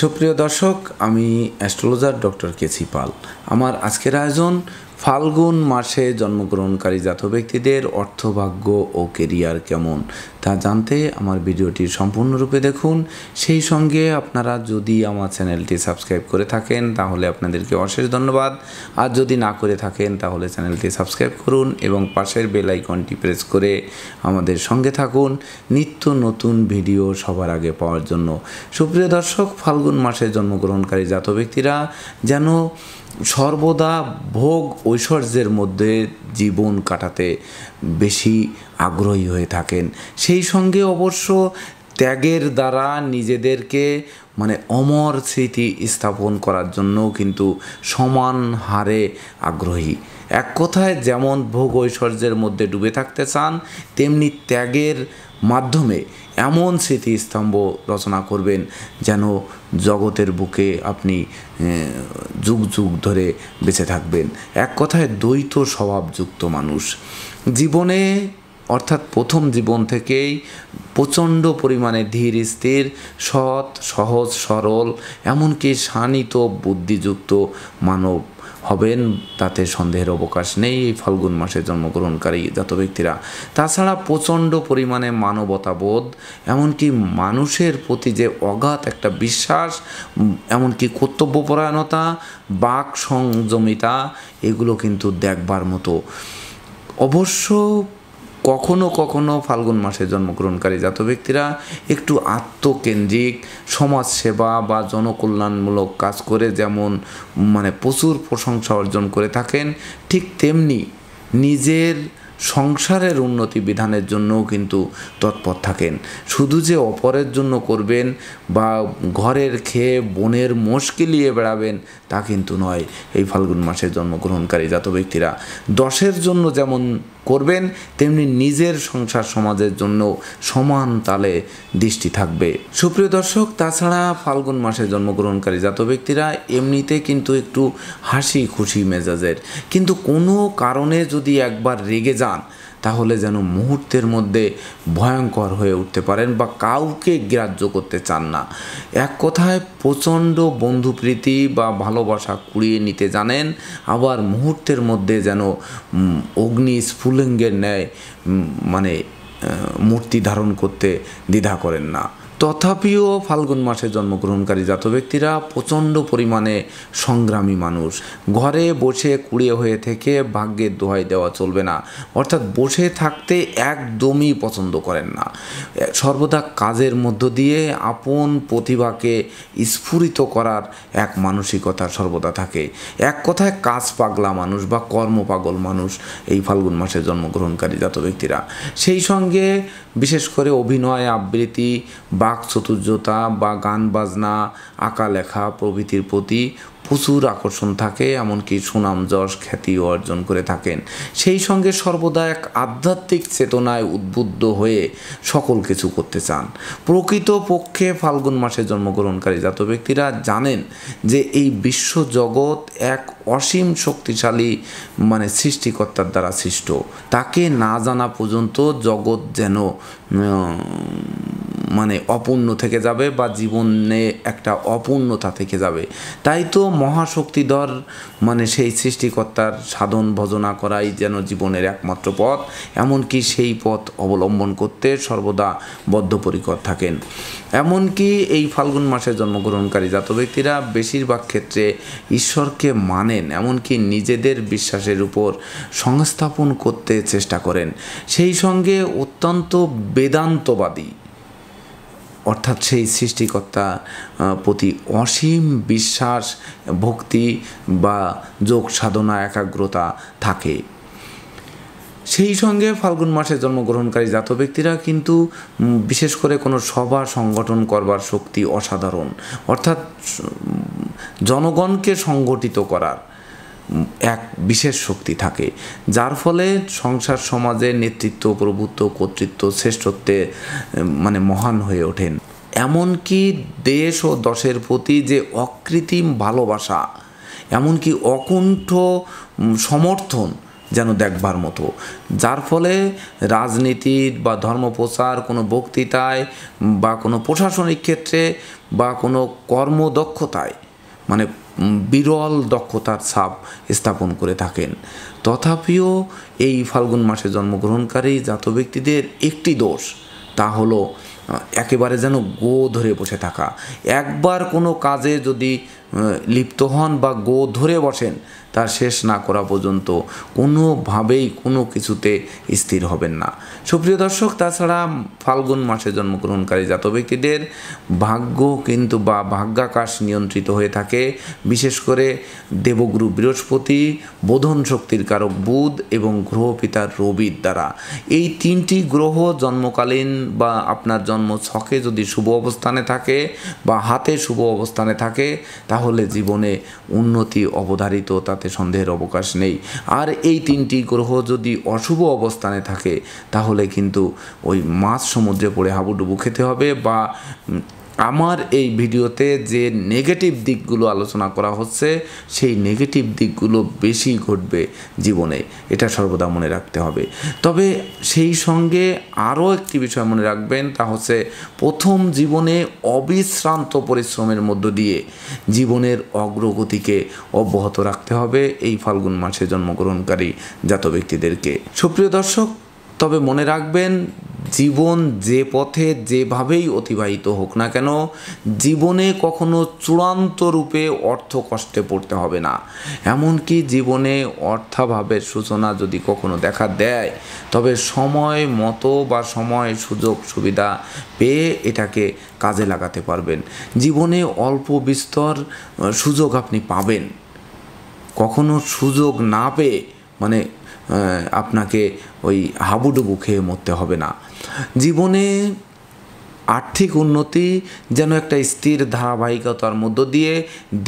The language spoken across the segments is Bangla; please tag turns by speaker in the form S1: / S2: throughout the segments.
S1: সুপ্রিয় দর্শক আমি অ্যাস্ট্রোলজার ডক্টর কেসি পাল আমার আজকের আয়োজন ফাল্গুন মাসে জন্মগ্রহণকারী জাত ব্যক্তিদের অর্থভাগ্য ও কেরিয়ার কেমন তা জানতে আমার ভিডিওটি সম্পূর্ণরূপে দেখুন সেই সঙ্গে আপনারা যদি আমার চ্যানেলটি সাবস্ক্রাইব করে থাকেন তাহলে আপনাদেরকে অশেষ ধন্যবাদ আর যদি না করে থাকেন তাহলে চ্যানেলটি সাবস্ক্রাইব করুন এবং পাশের বেল আইকনটি প্রেস করে আমাদের সঙ্গে থাকুন নিত্য নতুন ভিডিও সবার আগে পাওয়ার জন্য সুপ্রিয় দর্শক ফাল্গুন মাসে জন্মগ্রহণকারী জাত ব্যক্তিরা যেন সর্বদা ভোগ ঐশ্বর্যের মধ্যে জীবন কাটাতে বেশি আগ্রহী হয়ে থাকেন সেই সঙ্গে অবশ্য ত্যাগের দ্বারা নিজেদেরকে মানে অমর স্মৃতি স্থাপন করার জন্যও কিন্তু সমান হারে আগ্রহী এক কথায় যেমন ভোগ ঐশ্বর্যের মধ্যে ডুবে থাকতে চান তেমনি ত্যাগের মাধ্যমে এমন স্মৃতিস্তম্ভ রচনা করবেন যেন জগতের বুকে আপনি যুগ যুগ ধরে বেঁচে থাকবেন এক কথায় দ্বৈত স্বভাবযুক্ত মানুষ জীবনে অর্থাৎ প্রথম জীবন থেকেই প্রচণ্ড পরিমাণে ধীর স্থির সৎ সহজ সরল এমনকি শানিত বুদ্ধিযুক্ত মানব হবেন তাতে সন্দেহের অবকাশ নেই ফাল্গুন মাসে জন্মগ্রহণকারী জাত ব্যক্তিরা তাছাড়া প্রচণ্ড পরিমাণে মানবতাবোধ এমনকি মানুষের প্রতি যে অগাধ একটা বিশ্বাস এমনকি কর্তব্যপরায়ণতা বাক সংযমিতা এগুলো কিন্তু দেখবার মতো অবশ্য কখনো কখনো ফাল্গুন মাসে জন্মগ্রহণকারী জাত ব্যক্তিরা একটু আত্মকেন্দ্রিক সমাজসেবা বা জনকল্যাণমূলক কাজ করে যেমন মানে প্রচুর প্রশংসা অর্জন করে থাকেন ঠিক তেমনি নিজের সংসারের উন্নতি বিধানের জন্যও কিন্তু তৎপর থাকেন শুধু যে অপরের জন্য করবেন বা ঘরের খেয়ে বনের মোষ বেড়াবেন তা কিন্তু নয় এই ফাল্গুন মাসে জন্মগ্রহণকারী জাত ব্যক্তিরা দশের জন্য যেমন করবেন তেমনি নিজের সংসার সমাজের জন্য সমান তালে দৃষ্টি থাকবে সুপ্রিয় দর্শক তাছাড়া ফাল্গুন মাসে জন্মগ্রহণকারী জাত ব্যক্তিরা এমনিতে কিন্তু একটু হাসি খুশি মেজাজের কিন্তু কোনো কারণে যদি একবার রেগে যান তাহলে যেন মুহূর্তের মধ্যে ভয়ঙ্কর হয়ে উঠতে পারেন বা কাউকে গ্রাহ্য করতে চান না এক কথায় প্রচণ্ড বন্ধুপ্রীতি বা ভালোবাসা কুড়িয়ে নিতে জানেন আবার মুহূর্তের মধ্যে যেন অগ্নি স্ফুলিঙ্গের ন্যায় মানে মূর্তি ধারণ করতে দ্বিধা করেন না তথাপিও ফাল্গুন মাসে জন্মগ্রহণকারী জাত ব্যক্তিরা প্রচণ্ড পরিমাণে সংগ্রামী মানুষ ঘরে বসে কুড়িয়ে হয়ে থেকে ভাগ্যের দোহাই দেওয়া চলবে না অর্থাৎ বসে থাকতে একদমই পছন্দ করেন না সর্বদা কাজের মধ্য দিয়ে আপন প্রতিভাকে স্ফুরিত করার এক মানসিকতা সর্বদা থাকে এক কথায় কাজ পাগলা মানুষ বা কর্মপাগল মানুষ এই ফাল্গুন মাসে জন্মগ্রহণকারী জাত ব্যক্তিরা সেই সঙ্গে বিশেষ করে অভিনয় আবৃত্তি বা বাক চতুর্যতা বা গান বাজনা আঁকা লেখা প্রভৃতির প্রতি প্রচুর আকর্ষণ থাকে এমনকি সুনাম যশ খ্যাতিও অর্জন করে থাকেন সেই সঙ্গে সর্বদা এক আধ্যাত্মিক চেতনায় উদ্বুদ্ধ হয়ে সকল কিছু করতে চান প্রকৃত পক্ষে ফাল্গুন মাসে জন্মগ্রহণকারী জাত ব্যক্তিরা জানেন যে এই বিশ্ব জগৎ এক অসীম শক্তিশালী মানে সৃষ্টিকর্তার দ্বারা সৃষ্ট তাকে না জানা পর্যন্ত জগৎ যেন মানে অপূর্ণ থেকে যাবে বা জীবনে একটা অপূর্ণতা থেকে যাবে তাই তো মহাশক্তিধর মানে সেই সৃষ্টিকর্তার সাধন ভজনা করাই যেন জীবনের একমাত্র পথ এমনকি সেই পথ অবলম্বন করতে সর্বদা বদ্ধপরিকর থাকেন এমনকি এই ফাল্গুন মাসে জন্মগ্রহণকারী জাত ব্যক্তিরা বেশিরভাগ ক্ষেত্রে ঈশ্বরকে মানেন এমনকি নিজেদের বিশ্বাসের উপর সংস্থাপন করতে চেষ্টা করেন সেই সঙ্গে অত্যন্ত বেদান্তবাদী অর্থাৎ সেই সৃষ্টিকর্তা প্রতি অসীম বিশ্বাস ভক্তি বা যোগ সাধনা একাগ্রতা থাকে সেই সঙ্গে ফাল্গুন মাসে জন্মগ্রহণকারী জাত ব্যক্তিরা কিন্তু বিশেষ করে কোনো সভা সংগঠন করবার শক্তি অসাধারণ অর্থাৎ জনগণকে সংগঠিত করার এক বিশেষ শক্তি থাকে যার ফলে সংসার সমাজে নেতৃত্ব প্রভুত্ব কর্তৃত্ব শ্রেষ্ঠত্বে মানে মহান হয়ে ওঠেন এমনকি দেশ ও দশের প্রতি যে অকৃত্রিম ভালোবাসা এমনকি অকুণ্ঠ সমর্থন যেন দেখবার মতো যার ফলে রাজনীতির বা ধর্মপ্রচার কোনো বক্তৃতায় বা কোনো প্রশাসনিক ক্ষেত্রে বা কোনো কর্মদক্ষতায় মানে বিরল দক্ষতার ছাপ স্থাপন করে থাকেন তথাপিও এই ফাল্গুন মাসে জন্মগ্রহণকারী জাত ব্যক্তিদের একটি দোষ তা হলো একেবারে যেন গো ধরে বসে থাকা একবার কোনো কাজে যদি লিপ্ত হন বা গো ধরে বসেন তার শেষ না করা পর্যন্ত কোনোভাবেই কোনো কিছুতে স্থির হবেন না সুপ্রিয় দর্শক তাছাড়া ফাল্গুন মাসে জন্মগ্রহণকারী জাত ব্যক্তিদের ভাগ্য কিন্তু বা ভাগ্যাকাশ নিয়ন্ত্রিত হয়ে থাকে বিশেষ করে দেবগুরু বৃহস্পতি বোধন শক্তির কারক বুধ এবং গ্রহ পিতার রবির দ্বারা এই তিনটি গ্রহ জন্মকালীন বা আপনার জন্ম ছকে যদি শুভ অবস্থানে থাকে বা হাতে শুভ অবস্থানে থাকে তাহলে জীবনে উন্নতি অবধারিত তাতে সন্দেহের অবকাশ নেই আর এই তিনটি গ্রহ যদি অশুভ অবস্থানে থাকে তাহলে হলে কিন্তু ওই মাছ সমুদ্রে পড়ে হাবুডুবু খেতে হবে বা আমার এই ভিডিওতে যে নেগেটিভ দিকগুলো আলোচনা করা হচ্ছে সেই নেগেটিভ দিকগুলো বেশি ঘটবে জীবনে এটা সর্বদা মনে রাখতে হবে তবে সেই সঙ্গে আরও একটি বিষয় মনে রাখবেন তা হচ্ছে প্রথম জীবনে অবিশ্রান্ত পরিশ্রমের মধ্য দিয়ে জীবনের অগ্রগতিকে অব্যাহত রাখতে হবে এই ফাল্গুন মাসে জন্মগ্রহণকারী জাত ব্যক্তিদেরকে সুপ্রিয় দর্শক তবে মনে রাখবেন জীবন যে পথে যেভাবেই অতিবাহিত হোক না কেন জীবনে কখনো চূড়ান্ত রূপে অর্থ কষ্টে পড়তে হবে না এমনকি জীবনে অর্থাভাবের সূচনা যদি কখনো দেখা দেয় তবে সময় মতো বা সময় সুযোগ সুবিধা পেয়ে এটাকে কাজে লাগাতে পারবেন জীবনে অল্প বিস্তর সুযোগ আপনি পাবেন কখনো সুযোগ না পেয়ে মানে আপনাকে ওই হাবুডুবু খেয়ে মরতে হবে না জীবনে আর্থিক উন্নতি যেন একটা স্থির ধারাবাহিকতার মধ্য দিয়ে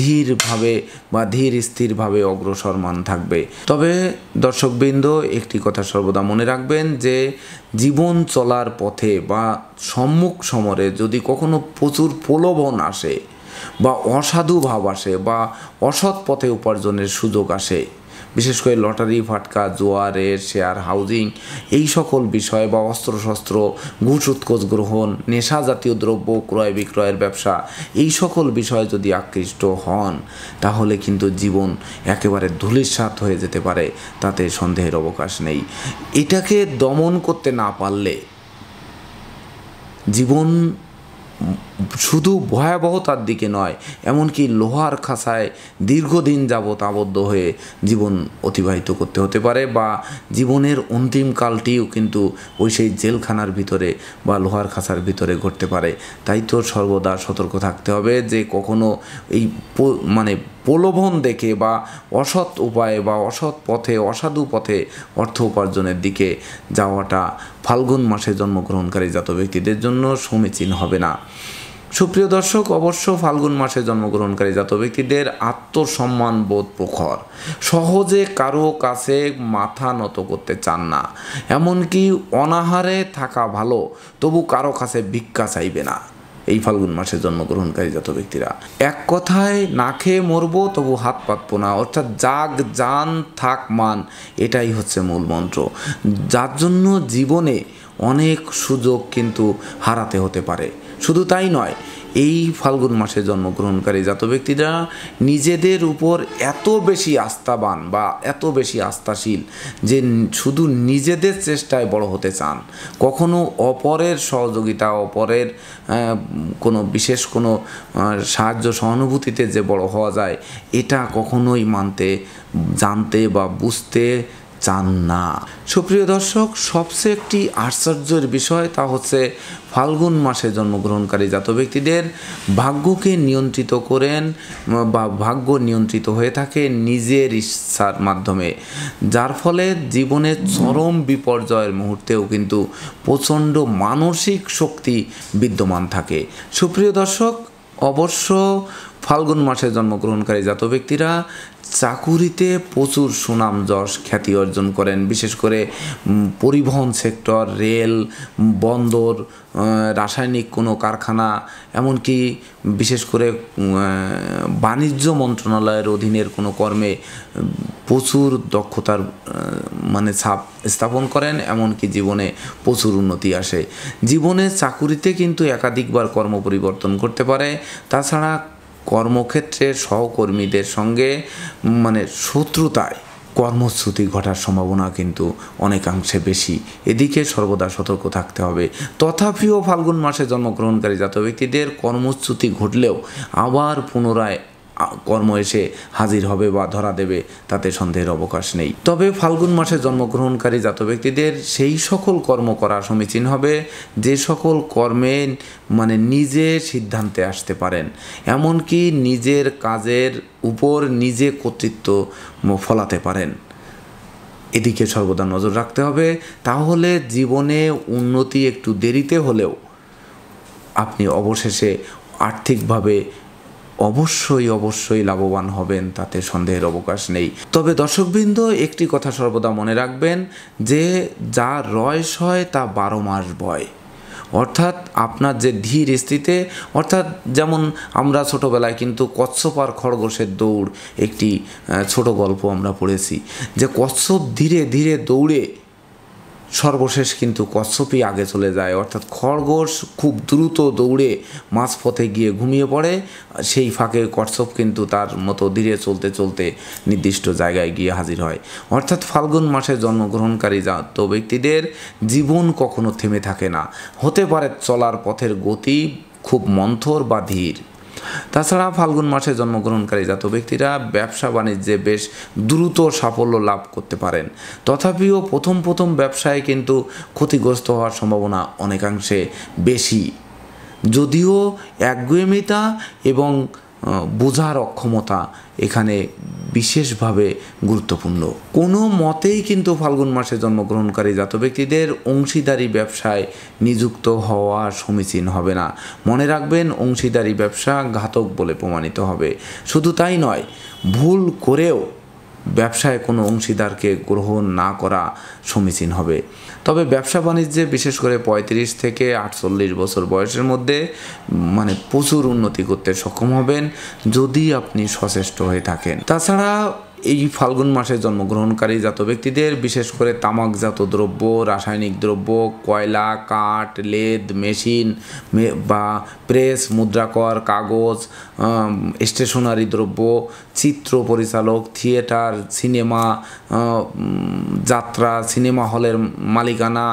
S1: ধীরভাবে বা ধীর স্থিরভাবে অগ্রসর মান থাকবে তবে দর্শকবৃন্দ একটি কথা সর্বদা মনে রাখবেন যে জীবন চলার পথে বা সম্মুখ সমরে যদি কখনো প্রচুর প্রলোভন আসে বা অসাধু ভাব আসে বা অসৎ পথে উপার্জনের সুযোগ আসে বিশেষ করে লটারি ফাটকা জোয়ারের শেয়ার হাউজিং এই সকল বিষয় বা অস্ত্রশস্ত্র ঘুষ উৎকোচ গ্রহণ নেশা জাতীয় দ্রব্য ক্রয় বিক্রয়ের ব্যবসা এই সকল বিষয়ে যদি আকৃষ্ট হন তাহলে কিন্তু জীবন একেবারে ধূলিসাত হয়ে যেতে পারে তাতে সন্দেহের অবকাশ নেই এটাকে দমন করতে না পারলে জীবন শুধু ভয়াবহতার দিকে নয় এমনকি লোহার খাসায় দীর্ঘদিন যাবৎ আবদ্ধ হয়ে জীবন অতিবাহিত করতে হতে পারে বা জীবনের অন্তিম কালটিও কিন্তু ওই সেই জেলখানার ভিতরে বা লোহার খাসার ভিতরে ঘটতে পারে তাই তো সর্বদা সতর্ক থাকতে হবে যে কখনো এই মানে প্রলোভন দেখে বা অসৎ উপায়ে বা অসৎ পথে অসাধু পথে অর্থ উপার্জনের দিকে যাওয়াটা ফাল্গুন মাসে জন্মগ্রহণকারী জাত ব্যক্তিদের জন্য সমীচীন হবে না সুপ্রিয় দর্শক অবশ্য ফাল্গুন মাসে জন্মগ্রহণকারী জাত ব্যক্তিদের আত্মসম্মান বোধ প্রখর সহজে কারো কাছে মাথা নত করতে চান না এমনকি অনাহারে থাকা ভালো তবু কারো কাছে ভিক্ষা চাইবে না এই ফাল্গুন মাসে জন্মগ্রহণকারী যত ব্যক্তিরা এক কথায় না খেয়ে মরব তবু হাত পাতবো না অর্থাৎ জাগ যান থাক মান এটাই হচ্ছে মূল মন্ত্র যার জন্য জীবনে অনেক সুযোগ কিন্তু হারাতে হতে পারে শুধু তাই নয় এই ফাল্গুন মাসে জন্মগ্রহণকারী জাত ব্যক্তিরা নিজেদের উপর এত বেশি আস্থাবান বা এত বেশি আস্থাশীল যে শুধু নিজেদের চেষ্টায় বড় হতে চান কখনো অপরের সহযোগিতা অপরের কোনো বিশেষ কোনো সাহায্য সহানুভূতিতে যে বড় হওয়া যায় এটা কখনোই মানতে জানতে বা বুঝতে চান না সুপ্রিয় দর্শক সবচেয়ে একটি আশ্চর্যের বিষয় তা হচ্ছে ফাল্গুন মাসে জন্মগ্রহণকারী জাত ব্যক্তিদের ভাগ্যকে নিয়ন্ত্রিত করেন বা ভাগ্য নিয়ন্ত্রিত হয়ে থাকে নিজের ইচ্ছার মাধ্যমে যার ফলে জীবনের চরম বিপর্যয়ের মুহূর্তেও কিন্তু প্রচণ্ড মানসিক শক্তি বিদ্যমান থাকে সুপ্রিয় দর্শক অবশ্য ফাল্গুন মাসে জন্মগ্রহণকারী জাত ব্যক্তিরা চাকুরিতে প্রচুর সুনাম যশ খ্যাতি অর্জন করেন বিশেষ করে পরিবহন সেক্টর রেল বন্দর রাসায়নিক কোনো কারখানা এমনকি বিশেষ করে বাণিজ্য মন্ত্রণালয়ের অধীনের কোনো কর্মে প্রচুর দক্ষতার মানে ছাপ স্থাপন করেন এমনকি জীবনে প্রচুর উন্নতি আসে জীবনে চাকুরিতে কিন্তু একাধিকবার কর্ম পরিবর্তন করতে পারে তাছাড়া কর্মক্ষেত্রে সহকর্মীদের সঙ্গে মানে শত্রুতায় কর্মশ্রুতি ঘটার সম্ভাবনা কিন্তু অনেকাংশে বেশি এদিকে সর্বদা সতর্ক থাকতে হবে তথাপিও ফাল্গুন মাসে জন্মগ্রহণকারী জাত ব্যক্তিদের কর্মশ্রুতি ঘটলেও আবার পুনরায় কর্ম এসে হাজির হবে বা ধরা দেবে তাতে সন্দেহের অবকাশ নেই তবে ফাল্গুন মাসে জন্মগ্রহণকারী জাত ব্যক্তিদের সেই সকল কর্ম করা সমীচীন হবে যে সকল কর্মে মানে নিজে সিদ্ধান্তে আসতে পারেন এমনকি নিজের কাজের উপর নিজে কর্তৃত্ব ফলাতে পারেন এদিকে সর্বদা নজর রাখতে হবে তাহলে জীবনে উন্নতি একটু দেরিতে হলেও আপনি অবশেষে আর্থিকভাবে অবশ্যই অবশ্যই লাভবান হবেন তাতে সন্দেহের অবকাশ নেই তবে দর্শকবৃন্দ একটি কথা সর্বদা মনে রাখবেন যে যা রয়স হয় তা বারো মাস বয় অর্থাৎ আপনার যে ধীর স্থিতে অর্থাৎ যেমন আমরা ছোটোবেলায় কিন্তু কচ্ছপ আর খরগোশের দৌড় একটি ছোট গল্প আমরা পড়েছি যে কচ্ছপ ধীরে ধীরে দৌড়ে সর্বশেষ কিন্তু কচ্ছপই আগে চলে যায় অর্থাৎ খরগোশ খুব দ্রুত দৌড়ে মাঝপথে গিয়ে ঘুমিয়ে পড়ে সেই ফাঁকে কচ্ছপ কিন্তু তার মতো ধীরে চলতে চলতে নির্দিষ্ট জায়গায় গিয়ে হাজির হয় অর্থাৎ ফাল্গুন মাসে জন্মগ্রহণকারী জাত ব্যক্তিদের জীবন কখনো থেমে থাকে না হতে পারে চলার পথের গতি খুব মন্থর বা ধীর তাছাড়া ফাল্গুন মাসে জন্মগ্রহণকারী জাত ব্যক্তিরা ব্যবসা বাণিজ্যে বেশ দ্রুত সাফল্য লাভ করতে পারেন তথাপিও প্রথম প্রথম ব্যবসায় কিন্তু ক্ষতিগ্রস্ত হওয়ার সম্ভাবনা অনেকাংশে বেশি যদিও একগুয়েমিতা এবং বোঝার অক্ষমতা এখানে বিশেষভাবে গুরুত্বপূর্ণ কোনো মতেই কিন্তু ফাল্গুন মাসে জন্মগ্রহণকারী জাত ব্যক্তিদের অংশীদারি ব্যবসায় নিযুক্ত হওয়া সমীচীন হবে না মনে রাখবেন অংশীদারি ব্যবসা ঘাতক বলে প্রমাণিত হবে শুধু তাই নয় ভুল করেও ব্যবসায় কোনো অংশীদারকে গ্রহণ না করা সমীচীন হবে তবে ব্যবসা বাণিজ্যে বিশেষ করে পঁয়ত্রিশ থেকে আটচল্লিশ বছর বয়সের মধ্যে মানে প্রচুর উন্নতি করতে সক্ষম হবেন যদি আপনি সচেষ্ট হয়ে থাকেন তাছাড়া এই ফাল্গুন মাসে জন্মগ্রহণকারী জাত ব্যক্তিদের বিশেষ করে তামাকজাত দ্রব্য রাসায়নিক দ্রব্য কয়লা কাঠ লেদ মেশিন বা প্রেস মুদ্রাকর কাগজ স্টেশনারি দ্রব্য চিত্র পরিচালক থিয়েটার সিনেমা যাত্রা সিনেমা হলের মালিকানা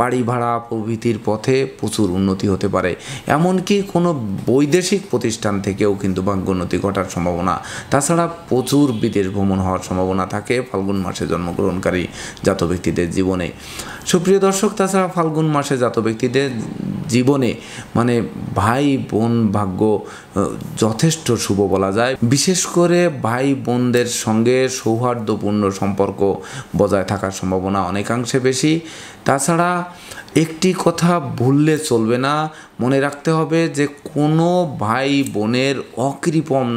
S1: বাড়ি ভাড়া প্রভৃতির পথে প্রচুর উন্নতি হতে পারে এমনকি কোনো বৈদেশিক প্রতিষ্ঠান থেকেও কিন্তু ভাগ্যোন্নতি ঘটার সম্ভাবনা তাছাড়া প্রচুর বিদেশ ভ্রমণ হওয়ার সম্ভাবনা থাকে ফাল্গুন মাসে জন্মগ্রহণকারী জাত ব্যক্তিদের জীবনে সুপ্রিয় দর্শক তাছাড়া ফাল্গুন মাসে জাত ব্যক্তিদের জীবনে মানে ভাই বোন ভাগ্য যত যথেষ্ট শুভ বলা যায় বিশেষ করে ভাই বোনদের সঙ্গে সৌহার্দ্যপূর্ণ সম্পর্ক বজায় থাকার সম্ভাবনা অনেকাংশে বেশি তাছাড়া একটি কথা ভুললে চলবে না মনে রাখতে হবে যে কোনো ভাই বোনের অকৃপণ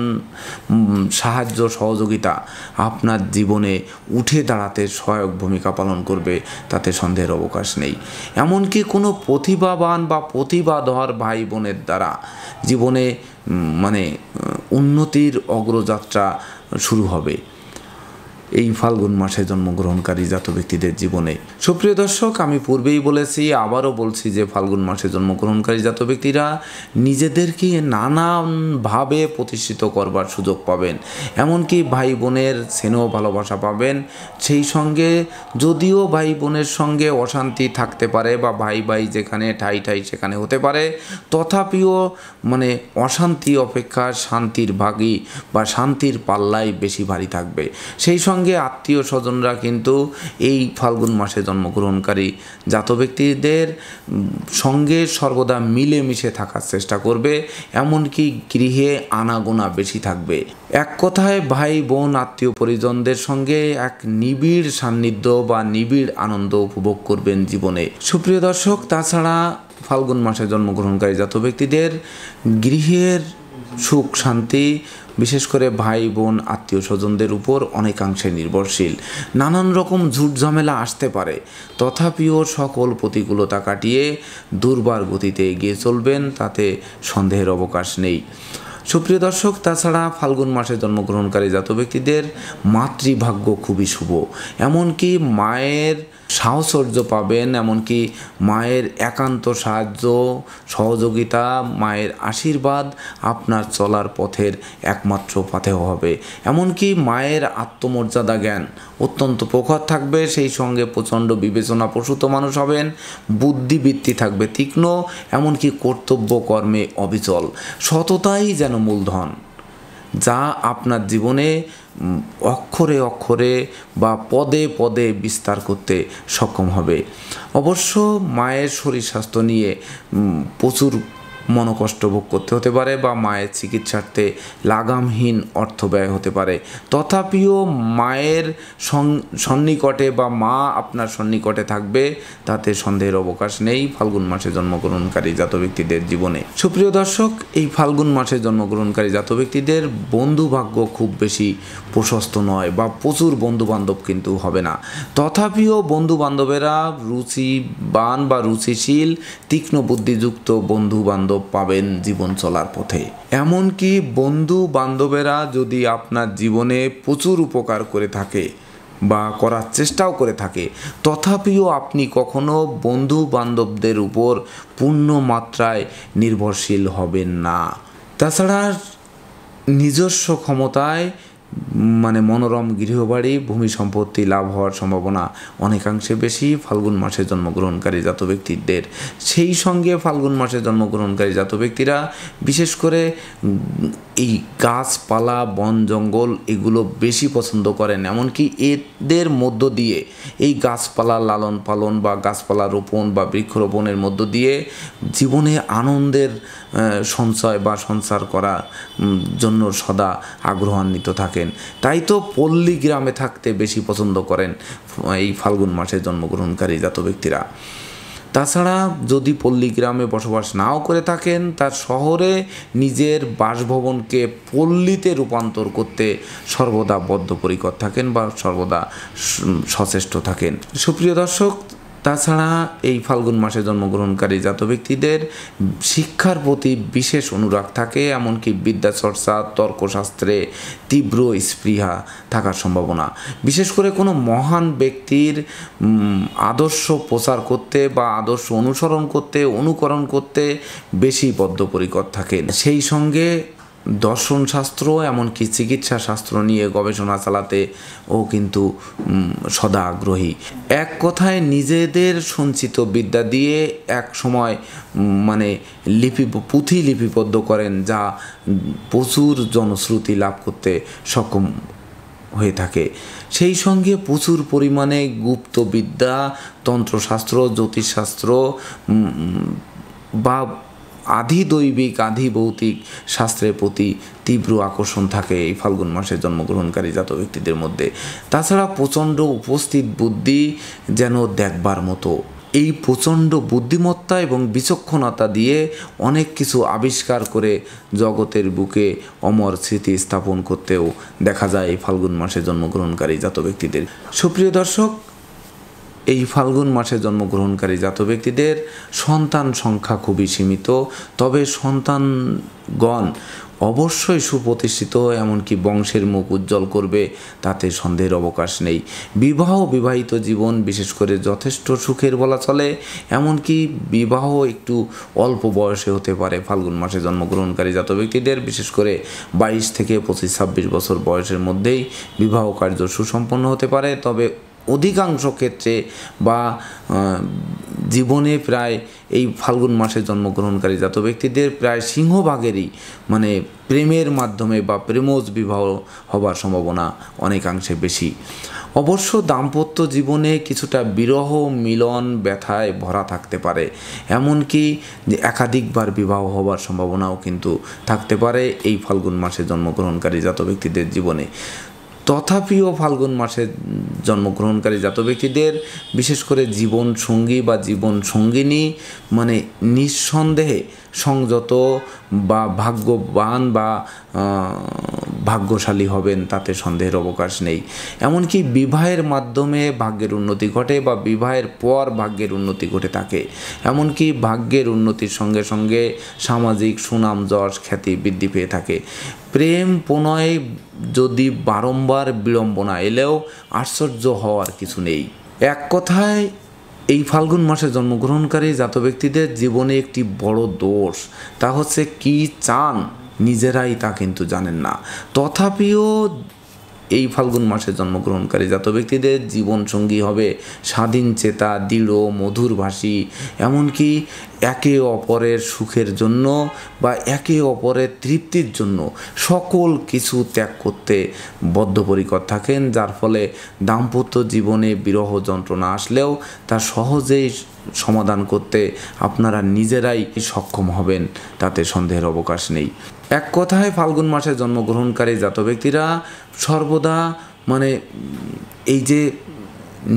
S1: সাহায্য সহযোগিতা আপনার জীবনে উঠে দাঁড়াতে সহায়ক ভূমিকা পালন করবে তাতে সন্দেহের অবকাশ নেই এমনকি কোনো প্রতিভাবান বা প্রতিভাধর ভাই বোনের দ্বারা জীবনে মানে উন্নতির অগ্রযাত্রা শুরু হবে এই ফাল্গুন মাসে জন্মগ্রহণকারী জাত ব্যক্তিদের জীবনে সুপ্রিয় দর্শক আমি পূর্বেই বলেছি আবারও বলছি যে ফাল্গুন মাসে জন্মগ্রহণকারী জাত ব্যক্তিরা নিজেদেরকে নানানভাবে প্রতিষ্ঠিত করবার সুযোগ পাবেন এমনকি ভাই বোনের স্নেহ ভালোবাসা পাবেন সেই সঙ্গে যদিও ভাই বোনের সঙ্গে অশান্তি থাকতে পারে বা ভাই ভাই যেখানে ঠাই ঠাই সেখানে হতে পারে তথাপিও মানে অশান্তি অপেক্ষা শান্তির ভাগই বা শান্তির পাল্লাই বেশি ভারী থাকবে সেই সঙ্গে সঙ্গে আত্মীয় স্বজনরা কিন্তু এই ফাল্গুন মাসে জন্মগ্রহণকারী জাত ব্যক্তিদের সঙ্গে সর্বদা মিলেমিশে থাকার চেষ্টা করবে এমনকি গৃহে আনাগোনা বেশি থাকবে এক কথায় ভাই বোন আত্মীয় পরিজনদের সঙ্গে এক নিবিড় সান্নিধ্য বা নিবিড় আনন্দ উপভোগ করবেন জীবনে সুপ্রিয় দর্শক তাছাড়া ফাল্গুন মাসে জন্মগ্রহণকারী জাত ব্যক্তিদের গৃহের সুখ শান্তি বিশেষ করে ভাই বোন আত্মীয় স্বজনদের উপর অনেকাংশে নির্ভরশীল নানান রকম ঝুট ঝামেলা আসতে পারে তথাপিও সকল প্রতিকূলতা কাটিয়ে দুর্বার গতিতে এগিয়ে চলবেন তাতে সন্দেহের অবকাশ নেই সুপ্রিয় দর্শক তাছাড়া ফাল্গুন মাসে জন্মগ্রহণকারী জাত ব্যক্তিদের মাতৃভাগ্য খুবই শুভ এমনকি মায়ের সাহসর্য পাবেন এমনকি মায়ের একান্ত সাহায্য সহযোগিতা মায়ের আশীর্বাদ আপনার চলার পথের একমাত্র পথেও হবে এমনকি মায়ের আত্মমর্যাদা জ্ঞান অত্যন্ত প্রখর থাকবে সেই সঙ্গে প্রচণ্ড বিবেচনা প্রসূত মানুষ হবেন বুদ্ধিবৃত্তি থাকবে তীক্ষ্ণ এমনকি কর্তব্য কর্মে অবিচল সততাই যেন মূলধন যা আপনার জীবনে অক্ষরে অক্ষরে বা পদে পদে বিস্তার করতে সক্ষম হবে অবশ্য মায়ের শরীর স্বাস্থ্য নিয়ে প্রচুর মনোকষ্ট ভোগ করতে হতে পারে বা মায়ের চিকিৎসার্থে লাগামহীন অর্থ ব্যয় হতে পারে তথাপিও মায়ের সন্নিকটে বা মা আপনার সন্নিকটে থাকবে তাতে সন্দেহের অবকাশ নেই ফাল্গুন মাসে জন্মগ্রহণকারী জাত ব্যক্তিদের জীবনে সুপ্রিয় দর্শক এই ফাল্গুন মাসে জন্মগ্রহণকারী জাত ব্যক্তিদের বন্ধু ভাগ্য খুব বেশি প্রশস্ত নয় বা প্রচুর বন্ধু বান্ধব কিন্তু হবে না তথাপিও বন্ধু বান্ধবেরা রুচিবান বা রুচিশীল তীক্ষ্ণ বুদ্ধিযুক্ত বন্ধু বান্ধব বান্ধব পাবেন জীবন চলার পথে এমনকি বন্ধু বান্ধবেরা যদি আপনার জীবনে প্রচুর উপকার করে থাকে বা করার চেষ্টাও করে থাকে তথাপিও আপনি কখনো বন্ধু বান্ধবদের উপর পূর্ণ মাত্রায় নির্ভরশীল হবেন না তাছাড়া নিজস্ব ক্ষমতায় মানে মনোরম গৃহবাড়ি ভূমি সম্পত্তি লাভ হওয়ার সম্ভাবনা অনেকাংশে বেশি ফাল্গুন মাসে জন্মগ্রহণকারী জাত ব্যক্তিদের সেই সঙ্গে ফাল্গুন মাসে জন্মগ্রহণকারী জাত ব্যক্তিরা বিশেষ করে এই গাছপালা বন জঙ্গল এগুলো বেশি পছন্দ করেন এমনকি এদের মধ্য দিয়ে এই গাছপালা লালন পালন বা গাছপালা রোপণ বা বৃক্ষরোপণের মধ্য দিয়ে জীবনে আনন্দের সঞ্চয় বা সঞ্চার করা জন্য সদা আগ্রহান্বিত থাকেন তাই তো পল্লী গ্রামে থাকতে বেশি পছন্দ করেন এই ফাল্গুন মাসে জন্মগ্রহণকারী জাত ব্যক্তিরা তাছাড়া যদি পল্লী গ্রামে বসবাস নাও করে থাকেন তার শহরে নিজের বাসভবনকে পল্লীতে রূপান্তর করতে সর্বদা বদ্ধপরিকর থাকেন বা সর্বদা সচেষ্ট থাকেন সুপ্রিয় দর্শক তাছাড়া এই ফাল্গুন মাসে জন্মগ্রহণকারী জাত ব্যক্তিদের শিক্ষার প্রতি বিশেষ অনুরাগ থাকে এমনকি বিদ্যাচর্চা তর্কশাস্ত্রে তীব্র স্পৃহা থাকার সম্ভাবনা বিশেষ করে কোনো মহান ব্যক্তির আদর্শ প্রচার করতে বা আদর্শ অনুসরণ করতে অনুকরণ করতে বেশি বদ্ধপরিকর থাকেন সেই সঙ্গে দর্শনশাস্ত্র এমনকি চিকিৎসা শাস্ত্র নিয়ে গবেষণা চালাতে ও কিন্তু সদা আগ্রহী এক কথায় নিজেদের সঞ্চিত বিদ্যা দিয়ে এক সময় মানে লিপি পুঁথি লিপিবদ্ধ করেন যা প্রচুর জনশ্রুতি লাভ করতে সক্ষম হয়ে থাকে সেই সঙ্গে প্রচুর পরিমাণে গুপ্ত বিদ্যা তন্ত্রশাস্ত্র জ্যোতিষশাস্ত্র বা আধি দৈবিক আধি ভৌতিক শাস্ত্রের প্রতি তীব্র আকর্ষণ থাকে এই ফাল্গুন মাসে জন্মগ্রহণকারী জাত ব্যক্তিদের মধ্যে তাছাড়া প্রচণ্ড উপস্থিত বুদ্ধি যেন দেখবার মতো এই প্রচণ্ড বুদ্ধিমত্তা এবং বিচক্ষণতা দিয়ে অনেক কিছু আবিষ্কার করে জগতের বুকে অমর স্মৃতি স্থাপন করতেও দেখা যায় এই ফাল্গুন মাসে জন্মগ্রহণকারী জাত ব্যক্তিদের সুপ্রিয় দর্শক এই ফাল্গুন মাসে জন্মগ্রহণকারী জাত ব্যক্তিদের সন্তান সংখ্যা খুবই সীমিত তবে সন্তানগণ অবশ্যই সুপ্রতিষ্ঠিত এমনকি বংশের মুখ উজ্জ্বল করবে তাতে সন্দেহের অবকাশ নেই বিবাহ বিবাহিত জীবন বিশেষ করে যথেষ্ট সুখের বলা চলে এমনকি বিবাহ একটু অল্প বয়সে হতে পারে ফাল্গুন মাসে জন্মগ্রহণকারী জাত ব্যক্তিদের বিশেষ করে বাইশ থেকে পঁচিশ ছাব্বিশ বছর বয়সের মধ্যেই বিবাহ কার্য সুসম্পন্ন হতে পারে তবে অধিকাংশ ক্ষেত্রে বা জীবনে প্রায় এই ফাল্গুন মাসে জন্মগ্রহণকারী জাত ব্যক্তিদের প্রায় সিংহভাগেরই মানে প্রেমের মাধ্যমে বা প্রেমজ বিবাহ হবার সম্ভাবনা অনেকাংশে বেশি অবশ্য দাম্পত্য জীবনে কিছুটা বিরহ মিলন ব্যথায় ভরা থাকতে পারে এমনকি একাধিকবার বিবাহ হবার সম্ভাবনাও কিন্তু থাকতে পারে এই ফাল্গুন মাসে জন্মগ্রহণকারী জাত ব্যক্তিদের জীবনে তথাপিও ফাল্গুন মাসে জন্মগ্রহণকারী জাত ব্যক্তিদের বিশেষ করে জীবন সঙ্গী বা জীবন সঙ্গিনী মানে নিঃসন্দেহে সংযত বা ভাগ্যবান বা ভাগ্যশালী হবেন তাতে সন্দেহের অবকাশ নেই এমনকি বিবাহের মাধ্যমে ভাগ্যের উন্নতি ঘটে বা বিবাহের পর ভাগ্যের উন্নতি ঘটে থাকে এমনকি ভাগ্যের উন্নতির সঙ্গে সঙ্গে সামাজিক সুনাম যশ খ্যাতি বৃদ্ধি পেয়ে থাকে প্রেম পুনয় যদি বারংবার বিড়ম্বনা এলেও আশ্চর্য হওয়ার কিছু নেই এক কথায় এই ফাল্গুন মাসে জন্মগ্রহণকারী জাত ব্যক্তিদের জীবনে একটি বড় দোষ তা হচ্ছে কি চান নিজেরাই তা কিন্তু জানেন না তথাপিও এই ফাল্গুন মাসে জন্মগ্রহণকারী জাত ব্যক্তিদের জীবনসঙ্গী হবে স্বাধীন চেতা দৃঢ় মধুরভাষী এমনকি একে অপরের সুখের জন্য বা একে অপরের তৃপ্তির জন্য সকল কিছু ত্যাগ করতে বদ্ধপরিকর থাকেন যার ফলে দাম্পত্য জীবনে বিরহ যন্ত্রণা আসলেও তা সহজেই সমাধান করতে আপনারা নিজেরাই সক্ষম হবেন তাতে সন্দেহের অবকাশ নেই এক কথায় ফাল্গুন মাসে জন্মগ্রহণকারী জাত ব্যক্তিরা সর্বদা মানে এই যে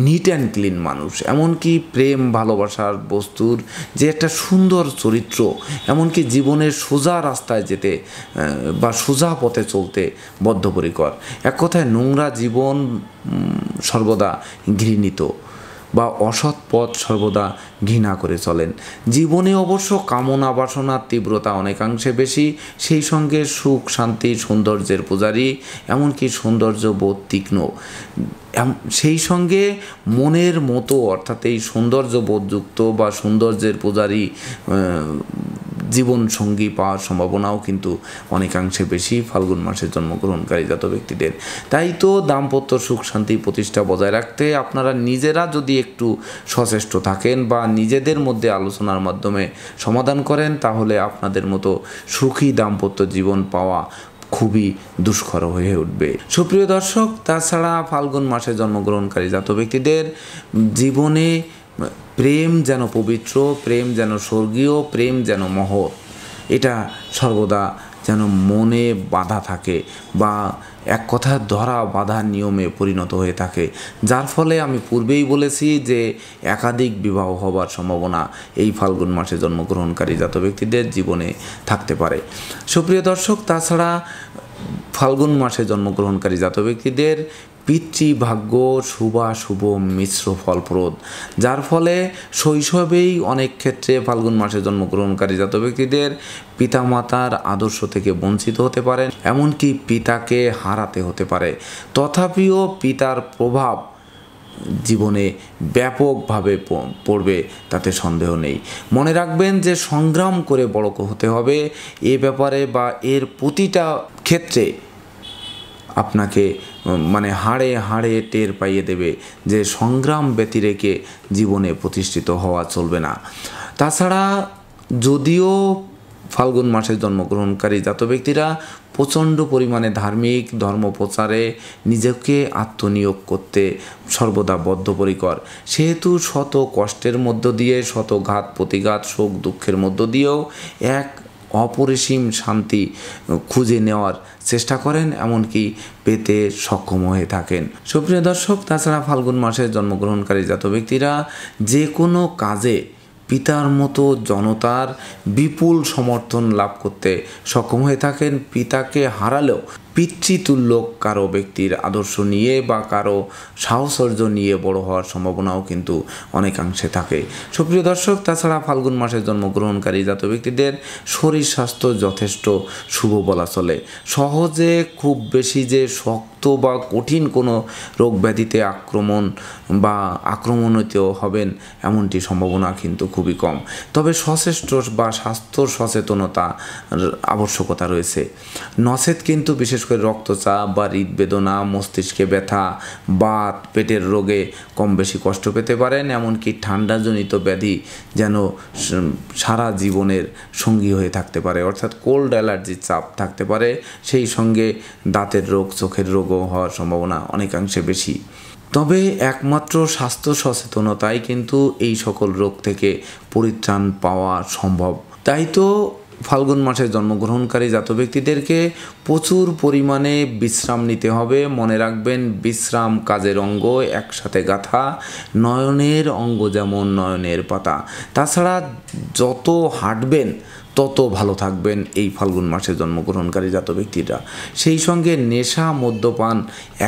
S1: নিট অ্যান্ড ক্লিন মানুষ এমনকি প্রেম ভালোবাসার বস্তুর যে একটা সুন্দর চরিত্র এমনকি জীবনের সোজা রাস্তায় যেতে বা সোজা পথে চলতে বদ্ধপরিকর এক কথায় নোংরা জীবন সর্বদা ঘৃণিত বা অসৎ পথ সর্বদা ঘৃণা করে চলেন জীবনে অবশ্য কামনা বাসনার তীব্রতা অনেকাংশে বেশি সেই সঙ্গে সুখ শান্তি সৌন্দর্যের পূজারী এমনকি সৌন্দর্য বোধ তীক্ষ্ণ সেই সঙ্গে মনের মতো অর্থাৎ এই সৌন্দর্য বোধযুক্ত বা সৌন্দর্যের পূজারী জীবন সঙ্গী পাওয়ার সম্ভাবনাও কিন্তু অনেকাংশে বেশি ফাল্গুন মাসে জন্মগ্রহণকারী জাত ব্যক্তিদের তাই তো দাম্পত্য সুখ শান্তি প্রতিষ্ঠা বজায় রাখতে আপনারা নিজেরা যদি একটু সচেষ্ট থাকেন বা নিজেদের মধ্যে আলোচনার মাধ্যমে সমাধান করেন তাহলে আপনাদের মতো সুখী দাম্পত্য জীবন পাওয়া খুবই দুষ্কর হয়ে উঠবে সুপ্রিয় দর্শক তাছাড়া ফাল্গুন মাসে জন্মগ্রহণকারী জাত ব্যক্তিদের জীবনে প্রেম যেন পবিত্র প্রেম যেন স্বর্গীয় প্রেম যেন মহৎ এটা সর্বদা যেন মনে বাধা থাকে বা এক কথা ধরা বাধা নিয়মে পরিণত হয়ে থাকে যার ফলে আমি পূর্বেই বলেছি যে একাধিক বিবাহ হবার সম্ভাবনা এই ফাল্গুন মাসে জন্মগ্রহণকারী জাত ব্যক্তিদের জীবনে থাকতে পারে সুপ্রিয় দর্শক তাছাড়া ফাল্গুন মাসে জন্মগ্রহণকারী জাত ব্যক্তিদের পিতৃভাগ্য শুভ মিশ্র ফলপ্রদ যার ফলে শৈশবেই অনেক ক্ষেত্রে ফাল্গুন মাসে জন্মগ্রহণকারী জাত ব্যক্তিদের পিতামাতার আদর্শ থেকে বঞ্চিত হতে পারেন এমনকি পিতাকে হারাতে হতে পারে তথাপিও পিতার প্রভাব জীবনে ব্যাপকভাবে পড়বে তাতে সন্দেহ নেই মনে রাখবেন যে সংগ্রাম করে বড় হতে হবে এ ব্যাপারে বা এর প্রতিটা ক্ষেত্রে আপনাকে মানে হাড়ে হাড়ে টের পাইয়ে দেবে যে সংগ্রাম ব্যতিরেকে জীবনে প্রতিষ্ঠিত হওয়া চলবে না তাছাড়া যদিও ফাল্গুন মাসে জন্মগ্রহণকারী জাত ব্যক্তিরা প্রচণ্ড পরিমাণে ধার্মিক ধর্ম প্রচারে নিজেকে আত্মনিয়োগ করতে সর্বদা বদ্ধপরিকর সেহেতু শত কষ্টের মধ্য দিয়ে শত ঘাত প্রতিঘাত শোক দুঃখের মধ্য দিয়েও এক অপরিসীম শান্তি খুঁজে নেওয়ার চেষ্টা করেন এমনকি পেতে সক্ষম হয়ে থাকেন সুপ্রিয় দর্শক তাছাড়া ফাল্গুন মাসে জন্মগ্রহণকারী জাত ব্যক্তিরা যে কোনো কাজে পিতার মতো জনতার বিপুল সমর্থন লাভ করতে সক্ষম হয়ে থাকেন পিতাকে হারালেও পিতৃতুল্য কারো ব্যক্তির আদর্শ নিয়ে বা কারো সাহসর্য নিয়ে বড় হওয়ার সম্ভাবনাও কিন্তু অনেকাংশে থাকে সুপ্রিয় দর্শক তাছাড়া ফাল্গুন মাসে জন্মগ্রহণকারী জাত ব্যক্তিদের শরীর স্বাস্থ্য যথেষ্ট শুভ বলা চলে সহজে খুব বেশি যে শক্ত বা কঠিন কোনো রোগ ব্যাধিতে আক্রমণ বা আক্রমণতেও হবেন এমনটি সম্ভাবনা কিন্তু খুবই কম তবে সচেষ্ট বা স্বাস্থ্য সচেতনতা আবশ্যকতা রয়েছে নসেদ কিন্তু বিশেষ করে রক্তচাপ বা হৃদবেদনা মস্তিষ্কে ব্যথা বাত পেটের রোগে কম বেশি কষ্ট পেতে পারেন এমনকি ঠান্ডাজনিত ব্যাধি যেন সারা জীবনের সঙ্গী হয়ে থাকতে পারে অর্থাৎ কোল্ড অ্যালার্জির চাপ থাকতে পারে সেই সঙ্গে দাঁতের রোগ চোখের রোগও হওয়ার সম্ভাবনা অনেকাংশে বেশি তবে একমাত্র স্বাস্থ্য সচেতনতাই কিন্তু এই সকল রোগ থেকে পরিত্রাণ পাওয়া সম্ভব তাই তো ফাল্গুন মাসে জন্মগ্রহণকারী জাত ব্যক্তিদেরকে প্রচুর পরিমাণে বিশ্রাম নিতে হবে মনে রাখবেন বিশ্রাম কাজের অঙ্গ একসাথে গাথা নয়নের অঙ্গ যেমন নয়নের পাতা তাছাড়া যত হাঁটবেন তত ভালো থাকবেন এই ফাল্গুন মাসে জন্মগ্রহণকারী জাত ব্যক্তিরা সেই সঙ্গে নেশা মদ্যপান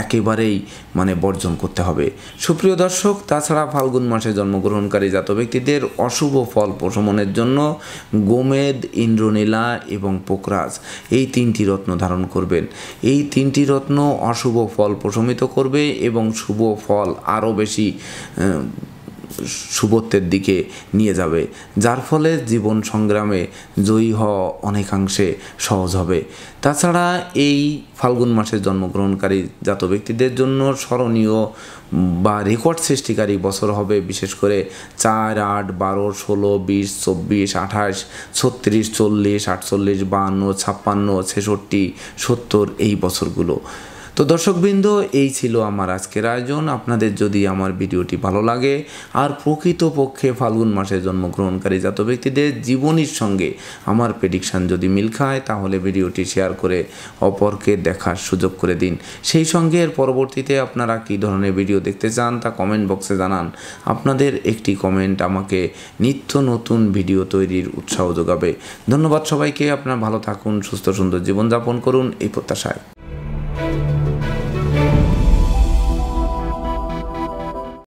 S1: একেবারেই মানে বর্জন করতে হবে সুপ্রিয় দর্শক তাছাড়া ফাল্গুন মাসে জন্মগ্রহণকারী জাত ব্যক্তিদের অশুভ ফল প্রশমনের জন্য গোমেদ ইন্দ্রনীলা এবং পোকরাজ এই তিনটি রত্ন ধারণ করবেন এই তিনটি রত্ন অশুভ ফল প্রশমিত করবে এবং শুভ ফল আরও বেশি শুভত্বের দিকে নিয়ে যাবে যার ফলে জীবন সংগ্রামে জয়ী হওয়া অনেকাংশে সহজ হবে তাছাড়া এই ফাল্গুন মাসে জন্মগ্রহণকারী জাত ব্যক্তিদের জন্য স্মরণীয় বা রেকর্ড সৃষ্টিকারী বছর হবে বিশেষ করে চার আট বারো ষোলো বিশ চব্বিশ আঠাশ ছত্রিশ চল্লিশ আটচল্লিশ বাহান্ন ছাপ্পান্ন ছেষট্টি সত্তর এই বছরগুলো তো দর্শকবৃন্দ এই ছিল আমার আজকের আয়োজন আপনাদের যদি আমার ভিডিওটি ভালো লাগে আর প্রকৃতপক্ষে ফাল্গুন মাসে জন্মগ্রহণকারী জাত ব্যক্তিদের জীবনীর সঙ্গে আমার প্রেডিকশান যদি মিল খায় তাহলে ভিডিওটি শেয়ার করে অপরকে দেখার সুযোগ করে দিন সেই সঙ্গে এর পরবর্তীতে আপনারা কি ধরনের ভিডিও দেখতে চান তা কমেন্ট বক্সে জানান আপনাদের একটি কমেন্ট আমাকে নিত্য নতুন ভিডিও তৈরির উৎসাহ যোগাবে ধন্যবাদ সবাইকে আপনার ভালো থাকুন সুস্থ সুন্দর জীবনযাপন করুন এই প্রত্যাশায়